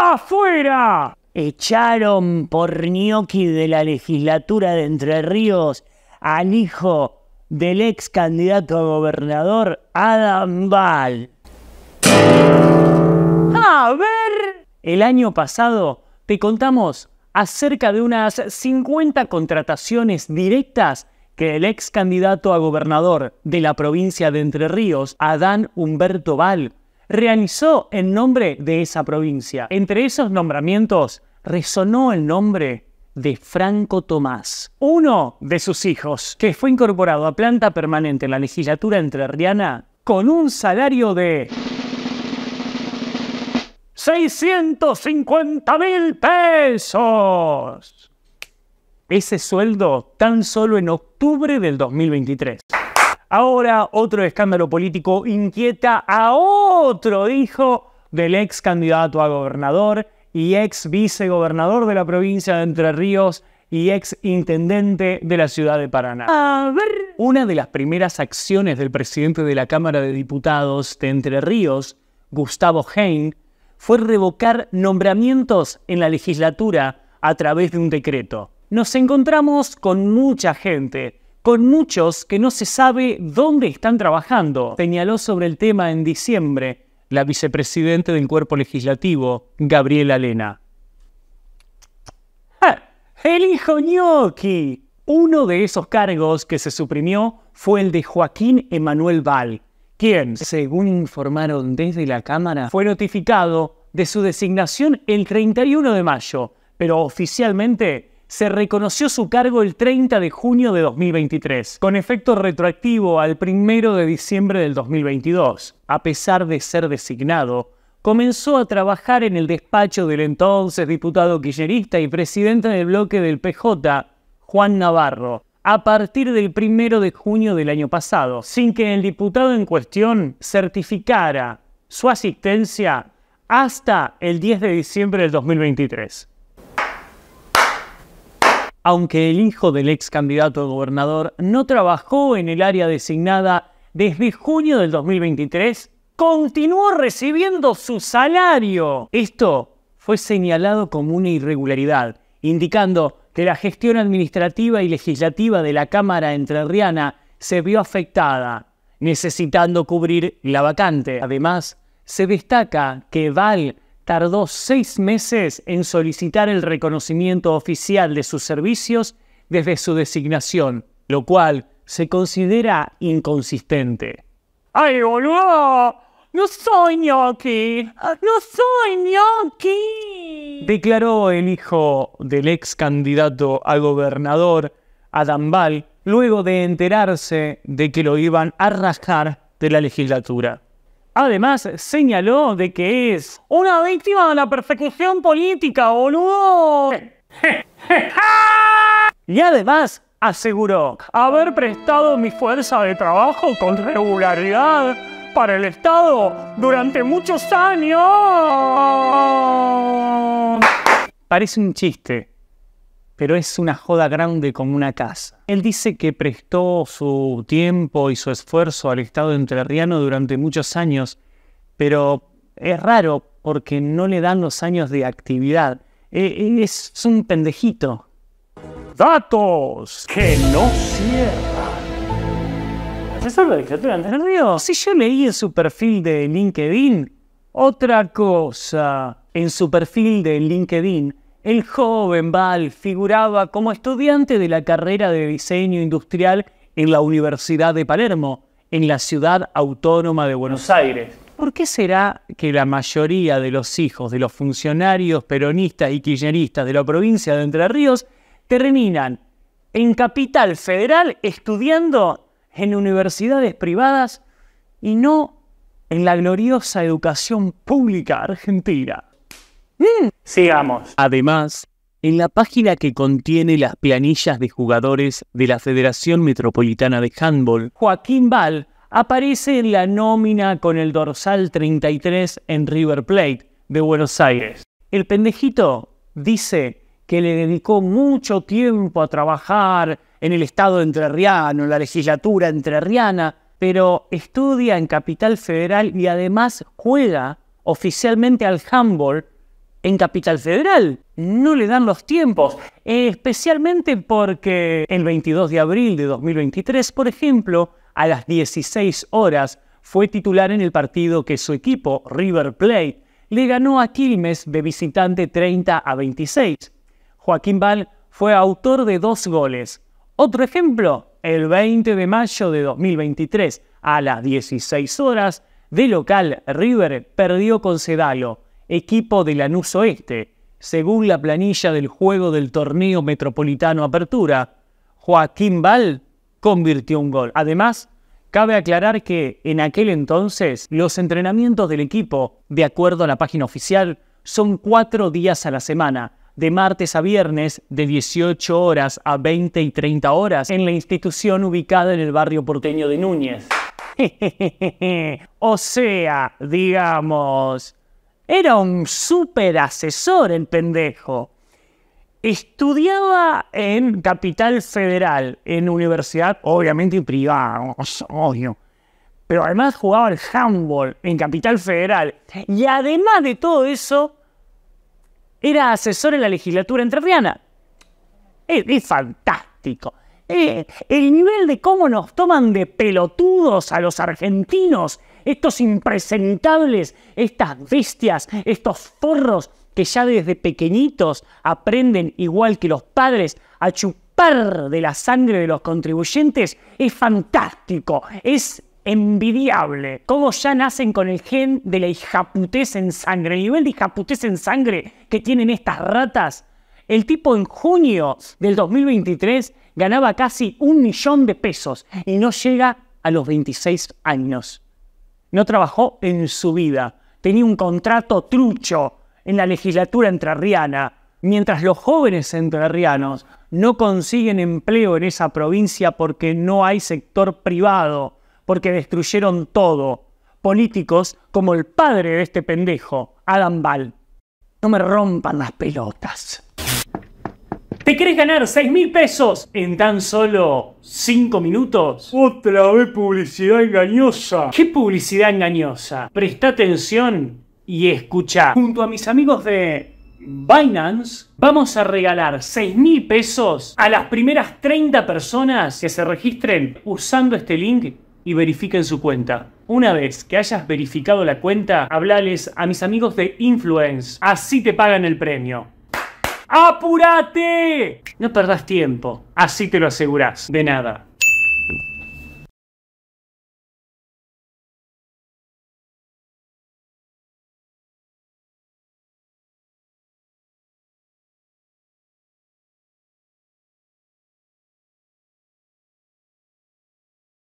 ¡Afuera! Echaron por ñoqui de la legislatura de Entre Ríos al hijo del ex candidato a gobernador Adam Ball. A ver. El año pasado te contamos acerca de unas 50 contrataciones directas que el ex candidato a gobernador de la provincia de Entre Ríos, Adán Humberto Val, realizó en nombre de esa provincia. Entre esos nombramientos resonó el nombre de Franco Tomás, uno de sus hijos, que fue incorporado a planta permanente en la legislatura entrerriana con un salario de 650 mil pesos. Ese sueldo tan solo en octubre del 2023. Ahora otro escándalo político inquieta a otro hijo del ex candidato a gobernador y ex vicegobernador de la provincia de Entre Ríos y ex intendente de la ciudad de Paraná. A ver. Una de las primeras acciones del presidente de la Cámara de Diputados de Entre Ríos, Gustavo Hein, fue revocar nombramientos en la legislatura a través de un decreto. Nos encontramos con mucha gente con muchos que no se sabe dónde están trabajando, señaló sobre el tema en diciembre la vicepresidente del cuerpo legislativo, Gabriela Lena. Ah, ¡El hijo ñoqui! Uno de esos cargos que se suprimió fue el de Joaquín Emanuel Val, quien, según informaron desde la Cámara, fue notificado de su designación el 31 de mayo, pero oficialmente se reconoció su cargo el 30 de junio de 2023, con efecto retroactivo al 1 de diciembre del 2022. A pesar de ser designado, comenzó a trabajar en el despacho del entonces diputado kirchnerista y presidente del bloque del PJ, Juan Navarro, a partir del 1 de junio del año pasado, sin que el diputado en cuestión certificara su asistencia hasta el 10 de diciembre del 2023 aunque el hijo del ex candidato a gobernador no trabajó en el área designada desde junio del 2023, continuó recibiendo su salario. Esto fue señalado como una irregularidad, indicando que la gestión administrativa y legislativa de la Cámara entrerriana se vio afectada, necesitando cubrir la vacante. Además, se destaca que Val tardó seis meses en solicitar el reconocimiento oficial de sus servicios desde su designación, lo cual se considera inconsistente. ¡Ay, boludo! ¡No soy ñoqui! ¡No soy ñoqui! Declaró el hijo del ex candidato a gobernador, Adam Ball, luego de enterarse de que lo iban a rajar de la legislatura. Además, señaló de que es una víctima de la persecución política, boludo. y además, aseguró haber prestado mi fuerza de trabajo con regularidad para el Estado durante muchos años. Parece un chiste, pero es una joda grande como una casa. Él dice que prestó su tiempo y su esfuerzo al Estado entrerriano durante muchos años, pero es raro porque no le dan los años de actividad. E, e, es un pendejito. Datos que no cierran. ¿Eso es la dictadura Si yo leí en su perfil de LinkedIn, otra cosa. En su perfil de LinkedIn, el joven Val figuraba como estudiante de la carrera de diseño industrial en la Universidad de Palermo, en la ciudad autónoma de Buenos Aires. ¿Por qué será que la mayoría de los hijos de los funcionarios peronistas y kirchneristas de la provincia de Entre Ríos terminan en Capital Federal estudiando en universidades privadas y no en la gloriosa educación pública argentina? Sigamos. Además, en la página que contiene las planillas de jugadores de la Federación Metropolitana de Handball, Joaquín Val aparece en la nómina con el dorsal 33 en River Plate de Buenos Aires. El pendejito dice que le dedicó mucho tiempo a trabajar en el Estado entrerriano, en la legislatura entrerriana, pero estudia en Capital Federal y además juega oficialmente al handball en Capital Federal no le dan los tiempos, especialmente porque el 22 de abril de 2023, por ejemplo, a las 16 horas, fue titular en el partido que su equipo, River Plate, le ganó a Quilmes de visitante 30 a 26. Joaquín Val fue autor de dos goles. Otro ejemplo, el 20 de mayo de 2023, a las 16 horas, de local, River perdió con Sedalo equipo de Lanús Oeste, según la planilla del juego del torneo metropolitano Apertura. Joaquín Val convirtió un gol. Además, cabe aclarar que en aquel entonces los entrenamientos del equipo, de acuerdo a la página oficial, son cuatro días a la semana, de martes a viernes, de 18 horas a 20 y 30 horas, en la institución ubicada en el barrio porteño de Núñez. o sea, digamos, era un súper asesor el pendejo. Estudiaba en Capital Federal, en universidad, obviamente privada, obvio. Pero además jugaba al handball en Capital Federal. Y además de todo eso, era asesor en la legislatura entrerriana. Es, fantástico. Eh, el nivel de cómo nos toman de pelotudos a los argentinos estos impresentables, estas bestias, estos forros que ya desde pequeñitos aprenden, igual que los padres, a chupar de la sangre de los contribuyentes, es fantástico, es envidiable. Cómo ya nacen con el gen de la hijaputez en sangre, el nivel de hijaputez en sangre que tienen estas ratas. El tipo en junio del 2023 ganaba casi un millón de pesos y no llega a los 26 años. No trabajó en su vida. Tenía un contrato trucho en la legislatura entrerriana. Mientras los jóvenes entrerrianos no consiguen empleo en esa provincia porque no hay sector privado, porque destruyeron todo. Políticos como el padre de este pendejo, Adam Ball. No me rompan las pelotas. ¿Te querés ganar 6 mil pesos en tan solo 5 minutos? Otra vez publicidad engañosa. ¿Qué publicidad engañosa? Presta atención y escucha. Junto a mis amigos de Binance, vamos a regalar 6 mil pesos a las primeras 30 personas que se registren usando este link y verifiquen su cuenta. Una vez que hayas verificado la cuenta, hablales a mis amigos de Influence. Así te pagan el premio. ¡Apúrate! No perdás tiempo, así te lo asegurás. De nada.